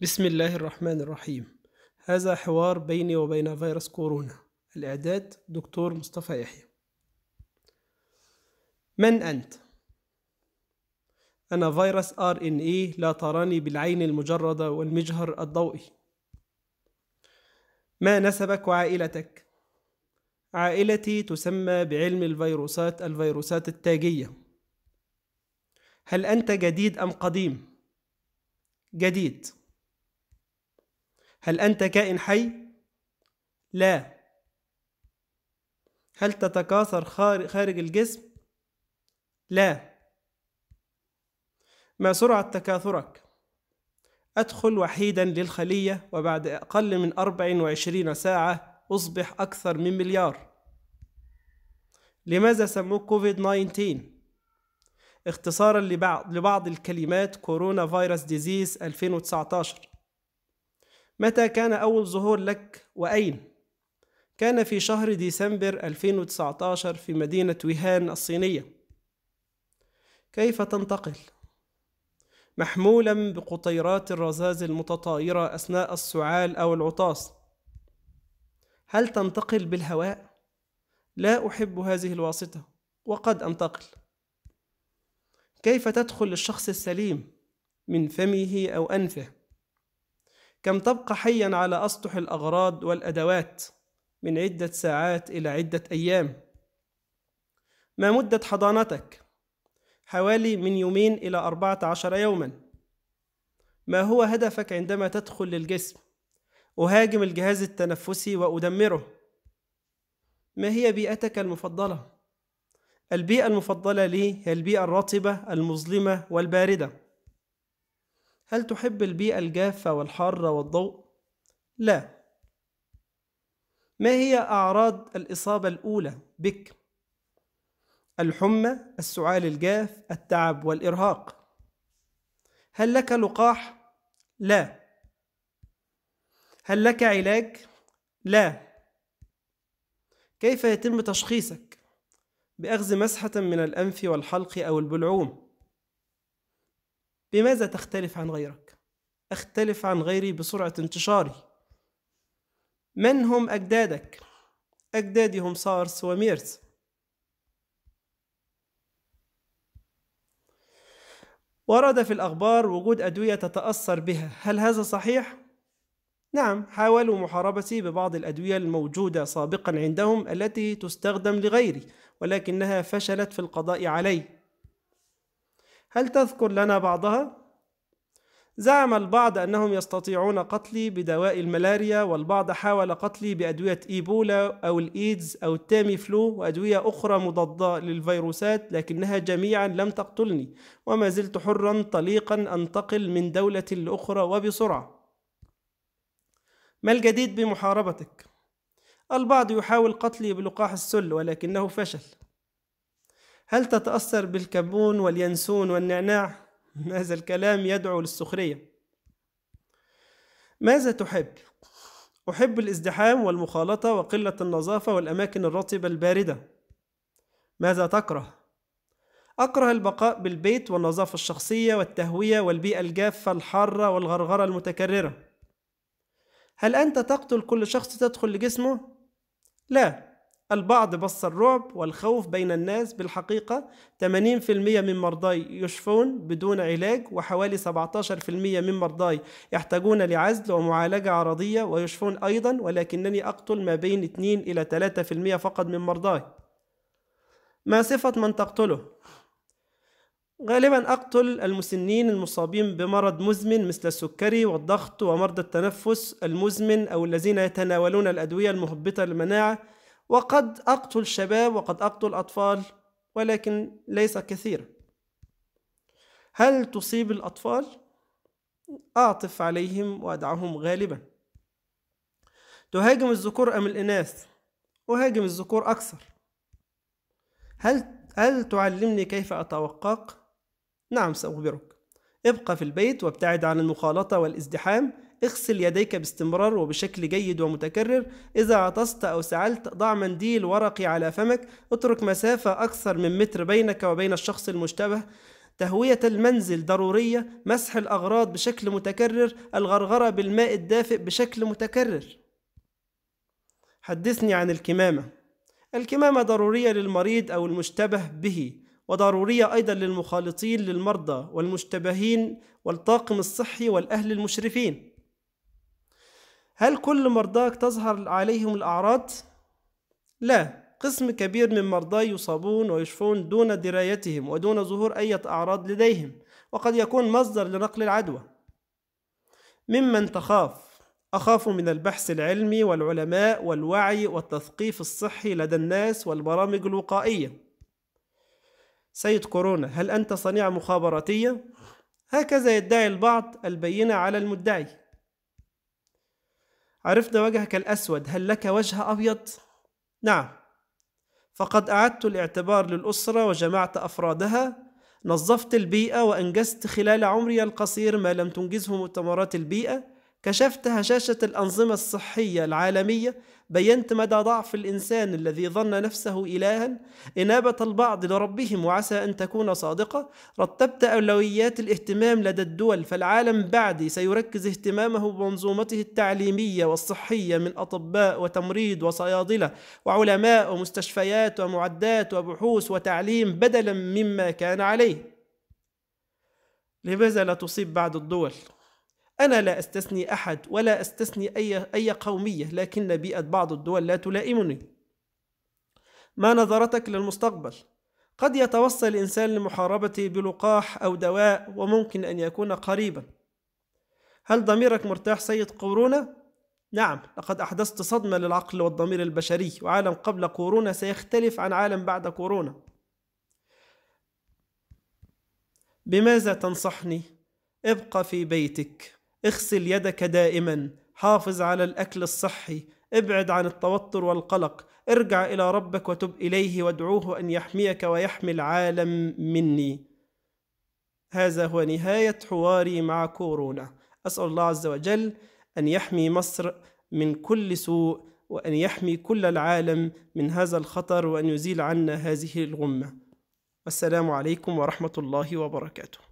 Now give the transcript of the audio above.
بسم الله الرحمن الرحيم هذا حوار بيني وبين فيروس كورونا الإعداد دكتور مصطفى يحيى من أنت؟ أنا فيروس آر إن إي لا تراني بالعين المجردة والمجهر الضوئي ما نسبك وعائلتك؟ عائلتي تسمى بعلم الفيروسات الفيروسات التاجية هل أنت جديد أم قديم؟ جديد هل أنت كائن حي؟ لا هل تتكاثر خارج الجسم؟ لا ما سرعة تكاثرك؟ أدخل وحيدا للخلية وبعد أقل من 24 ساعة أصبح أكثر من مليار لماذا سموه كوفيد 19 اختصارا لبعض, لبعض الكلمات كورونا فيروس ديزيز 2019 متى كان أول ظهور لك وأين؟ كان في شهر ديسمبر 2019 في مدينة ويهان الصينية كيف تنتقل؟ محمولا بقطيرات الرذاذ المتطايرة أثناء السعال أو العطاس هل تنتقل بالهواء؟ لا أحب هذه الواسطة وقد أنتقل كيف تدخل الشخص السليم من فمه أو أنفه كم تبقى حيا على أسطح الأغراض والأدوات من عدة ساعات إلى عدة أيام ما مدة حضانتك؟ حوالي من يومين إلى أربعة عشر يوما ما هو هدفك عندما تدخل للجسم؟ أهاجم الجهاز التنفسي وأدمره ما هي بيئتك المفضلة؟ البيئة المفضلة لي هي البيئة الرطبة المظلمة والباردة هل تحب البيئة الجافة والحارة والضوء؟ لا ما هي أعراض الإصابة الأولى بك؟ الحمى، السعال الجاف، التعب والإرهاق. هل لك لقاح؟ لا. هل لك علاج؟ لا. كيف يتم تشخيصك؟ بأخذ مسحة من الأنف والحلق أو البلعوم. بماذا تختلف عن غيرك اختلف عن غيري بسرعة انتشاري من هم أجدادك أجدادي هم سارس وميرس ورد في الأخبار وجود أدوية تتأثر بها هل هذا صحيح؟ نعم حاولوا محاربتي ببعض الأدوية الموجودة سابقا عندهم التي تستخدم لغيري ولكنها فشلت في القضاء علي هل تذكر لنا بعضها؟ زعم البعض أنهم يستطيعون قتلي بدواء الملاريا والبعض حاول قتلي بأدوية إيبولا أو الإيدز أو التامي فلو وأدوية أخرى مضادة للفيروسات لكنها جميعا لم تقتلني وما زلت حرا طليقا أنتقل من دولة لأخرى وبسرعة ما الجديد بمحاربتك؟ البعض يحاول قتلي بلقاح السل ولكنه فشل هل تتأثر بالكمون واليانسون والنعناع؟ هذا الكلام يدعو للسخرية ماذا تحب؟ أحب الازدحام والمخالطة وقلة النظافة والأماكن الرطبة الباردة ماذا تكره؟ أكره البقاء بالبيت والنظافة الشخصية والتهوية والبيئة الجافة الحارة والغرغرة المتكررة هل أنت تقتل كل شخص تدخل لجسمه؟ لا البعض بص الرعب والخوف بين الناس بالحقيقة 80% من مرضاي يشفون بدون علاج وحوالي 17% من مرضاي يحتاجون لعزل ومعالجة عرضية ويشفون أيضا ولكنني أقتل ما بين 2 إلى 3% فقط من مرضاي ما صفة من تقتله؟ غالبا أقتل المسنين المصابين بمرض مزمن مثل السكري والضغط ومرضى التنفس المزمن أو الذين يتناولون الأدوية المهبطة للمناعة وقد أقتل الشباب وقد أقتل أطفال ولكن ليس كثيرا هل تصيب الأطفال؟ أعطف عليهم وأدعهم غالبا تهاجم الذكور أم الإناث؟ أهاجم الذكور أكثر هل هل تعلمني كيف أتوقاك؟ نعم سأخبرك ابقى في البيت وابتعد عن المخالطة والازدحام اغسل يديك باستمرار وبشكل جيد ومتكرر إذا عطست أو سعلت ضع منديل ورقي على فمك اترك مسافة أكثر من متر بينك وبين الشخص المشتبه تهوية المنزل ضرورية مسح الأغراض بشكل متكرر الغرغرة بالماء الدافئ بشكل متكرر حدثني عن الكمامة الكمامة ضرورية للمريض أو المشتبه به وضرورية أيضا للمخالطين للمرضى والمشتبهين والطاقم الصحي والأهل المشرفين هل كل مرضاك تظهر عليهم الأعراض؟ لا قسم كبير من مرضاي يصابون ويشفون دون درايتهم ودون ظهور أي أعراض لديهم وقد يكون مصدر لنقل العدوى ممن تخاف أخاف من البحث العلمي والعلماء والوعي والتثقيف الصحي لدى الناس والبرامج الوقائية سيد كورونا هل أنت صنيعة مخابراتية؟ هكذا يدعي البعض البينة على المدعي عرفنا وجهك الأسود هل لك وجه أبيض؟ نعم فقد أعدت الاعتبار للأسرة وجمعت أفرادها نظفت البيئة وأنجزت خلال عمري القصير ما لم تنجزه مؤتمرات البيئة كشفت هشاشة الأنظمة الصحية العالمية بينت مدى ضعف الإنسان الذي ظن نفسه إلها إنابة البعض لربهم وعسى أن تكون صادقة رتبت أولويات الاهتمام لدى الدول فالعالم بعدي سيركز اهتمامه بمنظومته التعليمية والصحية من أطباء وتمريض وصيادلة وعلماء ومستشفيات ومعدات وبحوث وتعليم بدلا مما كان عليه لماذا لا تصيب بعض الدول؟ أنا لا أستثني أحد ولا أستثني أي, أي قومية لكن بيئة بعض الدول لا تلائمني ما نظرتك للمستقبل؟ قد يتوصل الإنسان لمحاربته بلقاح أو دواء وممكن أن يكون قريبا هل ضميرك مرتاح سيد قورونا؟ نعم لقد أحدثت صدمة للعقل والضمير البشري وعالم قبل كورونا سيختلف عن عالم بعد كورونا بماذا تنصحني؟ ابقى في بيتك اغسل يدك دائما حافظ على الأكل الصحي ابعد عن التوتر والقلق ارجع إلى ربك وتب إليه وادعوه أن يحميك ويحمي العالم مني هذا هو نهاية حواري مع كورونا أسأل الله عز وجل أن يحمي مصر من كل سوء وأن يحمي كل العالم من هذا الخطر وأن يزيل عنا هذه الغمة والسلام عليكم ورحمة الله وبركاته